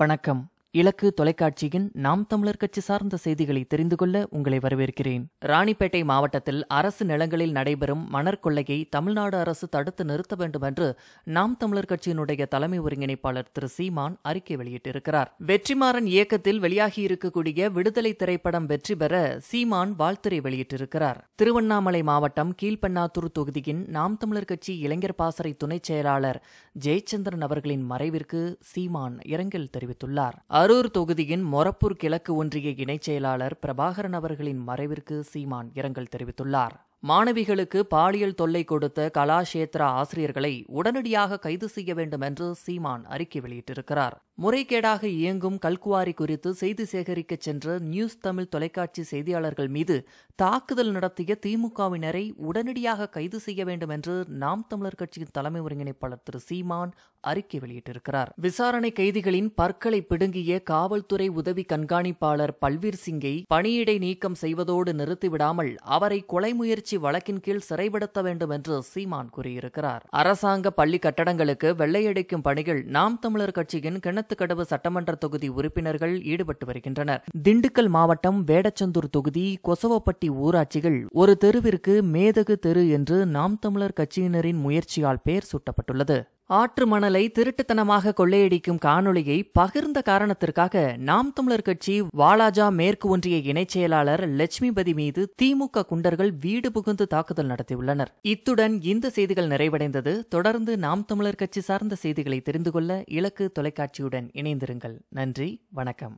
வணக்கம் இலக்கு தொலைக்காட்சியின் நாம் தமிழர் கட்சி சார்ந்த செய்திகளை தெரிந்து கொள்ள உங்களை வரவேற்கிறேன் ராணிப்பேட்டை மாவட்டத்தில் அரசு நிலங்களில் நடைபெறும் மணற்கொள்ளையை தமிழ்நாடு அரசு தடுத்து நிறுத்த வேண்டும் என்று நாம் தமிழர் கட்சியினுடைய தலைமை ஒருங்கிணைப்பாளர் திரு சீமான் அறிக்கை வெளியிட்டிருக்கிறார் வெற்றிமாறன் இயக்கத்தில் வெளியாகியிருக்கக்கூடிய விடுதலை திரைப்படம் வெற்றி பெற சீமான் வாழ்த்துரை வெளியிட்டிருக்கிறார் திருவண்ணாமலை மாவட்டம் கீழ்பண்ணாத்தூர் தொகுதியின் நாம் தமிழர் கட்சி இளைஞர் பாசறை துணைச் செயலாளர் ஜெயச்சந்திரன் அவர்களின் மறைவிற்கு சீமான் இரங்கல் தெரிவித்துள்ளார் கரூர் தொகுதியின் மொரப்பூர் கிழக்கு ஒன்றிய இணைச் செயலாளர் பிரபாகரன் அவர்களின் மறைவிற்கு சீமான் இரங்கல் தெரிவித்துள்ளார் மாணவிகளுக்கு பாலியல் தொல்லை கொடுத்த கலாஷேத்ரா ஆசிரியர்களை உடனடியாக கைது செய்ய வேண்டும் என்று சீமான் அறிக்கை வெளியிட்டிருக்கிறார் முறைகேடாக இயங்கும் கல்குவாரி குறித்து செய்தி சேகரிக்க சென்ற நியூஸ் தமிழ் தொலைக்காட்சி செய்தியாளர்கள் மீது தாக்குதல் நடத்திய திமுகவினரை உடனடியாக கைது செய்ய வேண்டும் என்று நாம் தமிழர் கட்சியின் தலைமை ஒருங்கிணைப்பாளர் திரு சீமான் அறிக்கை வெளியிட்டிருக்கிறார் விசாரணை கைதிகளின் பற்களை பிடுங்கிய காவல்துறை உதவி கண்காணிப்பாளர் பல்வீர் சிங்கை பணியிடை நீக்கம் செய்வதோடு நிறுத்திவிடாமல் அவரை கொலை முயற்சி கட்சி வழக்கின் கீழ் சிறைப்படுத்த வேண்டும் என்று சீமான் கூறியிருக்கிறார் அரசாங்க பள்ளி கட்டடங்களுக்கு வெள்ளையடிக்கும் பணிகள் நாம் தமிழர் கட்சியின் கிணத்துக்கடவு சட்டமன்ற தொகுதி உறுப்பினர்கள் ஈடுபட்டு வருகின்றனர் திண்டுக்கல் மாவட்டம் வேடச்சந்தூர் தொகுதி கொசவப்பட்டி ஊராட்சிகள் ஒரு தெருவிற்கு மேதகு தெரு என்று நாம் தமிழர் கட்சியினரின் முயற்சியால் பெயர் சூட்டப்பட்டுள்ளது ஆற்று மணலை திருட்டுத்தனமாக கொள்ளையடிக்கும் காணொளியை பகிர்ந்த காரணத்திற்காக நாம் தமிழர் கட்சி வாலாஜா மேற்கு ஒன்றிய இணைச் செயலாளர் லட்சுமிபதி மீது திமுக குண்டர்கள் வீடு புகுந்து தாக்குதல் நடத்தியுள்ளனர் இத்துடன் இந்த செய்திகள் நிறைவடைந்தது தொடர்ந்து நாம் தமிழர் கட்சி சார்ந்த செய்திகளை தெரிந்து கொள்ள இலக்கு தொலைக்காட்சியுடன் இணைந்திருங்கள் நன்றி வணக்கம்